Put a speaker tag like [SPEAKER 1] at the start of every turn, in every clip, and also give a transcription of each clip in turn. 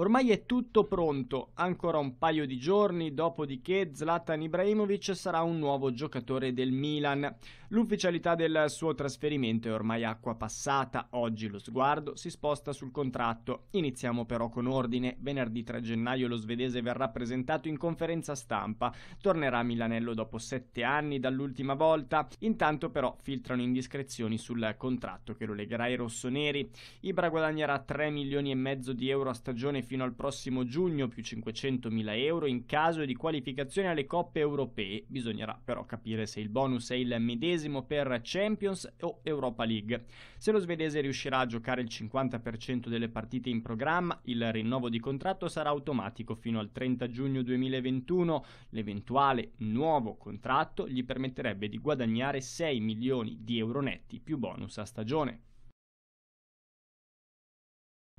[SPEAKER 1] Ormai è tutto pronto, ancora un paio di giorni, dopodiché Zlatan Ibrahimovic sarà un nuovo giocatore del Milan. L'ufficialità del suo trasferimento è ormai acqua passata, oggi lo sguardo si sposta sul contratto. Iniziamo però con ordine, venerdì 3 gennaio lo svedese verrà presentato in conferenza stampa, tornerà a Milanello dopo sette anni dall'ultima volta, intanto però filtrano indiscrezioni sul contratto che lo legherà ai rossoneri. Ibra guadagnerà 3 milioni e mezzo di euro a stagione fino al prossimo giugno più 500 mila euro in caso di qualificazione alle coppe europee, bisognerà però capire se il bonus è il medesimo ventesimo per Champions o Europa League. Se lo svedese riuscirà a giocare il 50% delle partite in programma, il rinnovo di contratto sarà automatico fino al 30 giugno 2021. L'eventuale nuovo contratto gli permetterebbe di guadagnare 6 milioni di euro netti più bonus a stagione.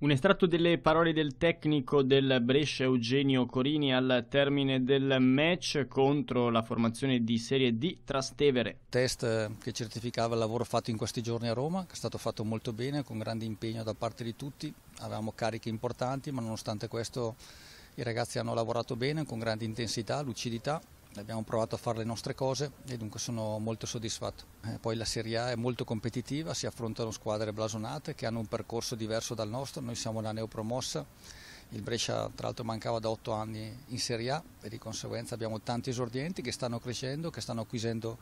[SPEAKER 1] Un estratto delle parole del tecnico del Brescia Eugenio Corini al
[SPEAKER 2] termine del match contro la formazione di Serie D Trastevere. Test eh, che certificava il lavoro fatto in questi giorni a Roma, che è stato fatto molto bene, con grande impegno da parte di tutti. Avevamo cariche importanti, ma nonostante questo i ragazzi hanno lavorato bene, con grande intensità, lucidità abbiamo provato a fare le nostre cose e dunque sono molto soddisfatto. Eh, poi la Serie A è molto competitiva, si affrontano squadre blasonate che hanno un percorso diverso dal nostro, noi siamo la neopromossa, il Brescia tra l'altro mancava da 8 anni in Serie A e di conseguenza abbiamo tanti esordienti che stanno crescendo, che stanno acquisendo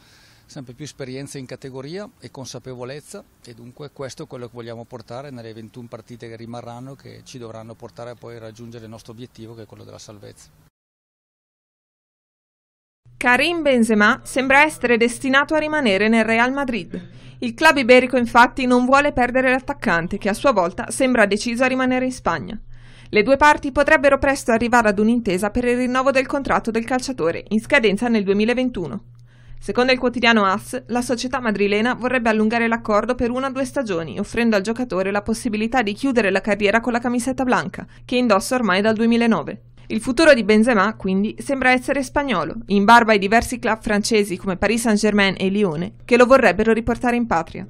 [SPEAKER 2] sempre più esperienza in categoria e consapevolezza e dunque questo è quello che vogliamo portare nelle 21 partite che rimarranno che ci dovranno portare a poi raggiungere il nostro obiettivo che è quello della salvezza.
[SPEAKER 3] Karim Benzema sembra essere destinato a rimanere nel Real Madrid. Il club iberico infatti non vuole perdere l'attaccante che a sua volta sembra deciso a rimanere in Spagna. Le due parti potrebbero presto arrivare ad un'intesa per il rinnovo del contratto del calciatore in scadenza nel 2021. Secondo il quotidiano AS, la società madrilena vorrebbe allungare l'accordo per una o due stagioni, offrendo al giocatore la possibilità di chiudere la carriera con la camisetta blanca, che indossa ormai dal 2009. Il futuro di Benzema, quindi, sembra essere spagnolo, in barba ai diversi club francesi come Paris Saint-Germain e Lione, che lo vorrebbero riportare in patria.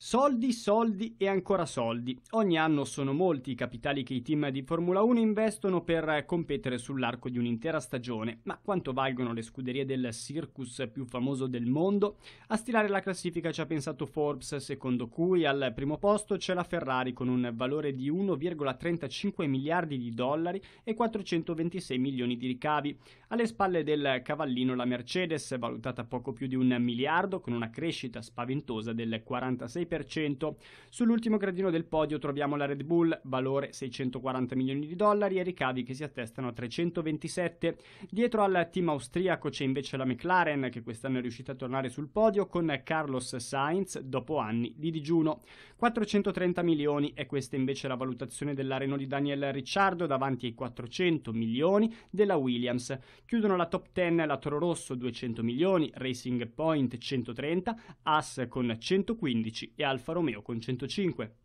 [SPEAKER 1] Soldi, soldi e ancora soldi. Ogni anno sono molti i capitali che i team di Formula 1 investono per competere sull'arco di un'intera stagione, ma quanto valgono le scuderie del circus più famoso del mondo? A stilare la classifica ci ha pensato Forbes, secondo cui al primo posto c'è la Ferrari con un valore di 1,35 miliardi di dollari e 426 milioni di ricavi. Alle spalle del cavallino la Mercedes, valutata poco più di un miliardo, con una crescita spaventosa del 46% 6%. Sull'ultimo gradino del podio troviamo la Red Bull, valore 640 milioni di dollari e ricavi che si attestano a 327. Dietro al team austriaco c'è invece la McLaren che quest'anno è riuscita a tornare sul podio con Carlos Sainz dopo anni di digiuno. 430 milioni è questa invece la valutazione della Renault di Daniel Ricciardo davanti ai 400 milioni della Williams. Chiudono la top 10 la Toro Rosso 200 milioni, Racing Point 130, AS con 115 e Alfa Romeo con 105.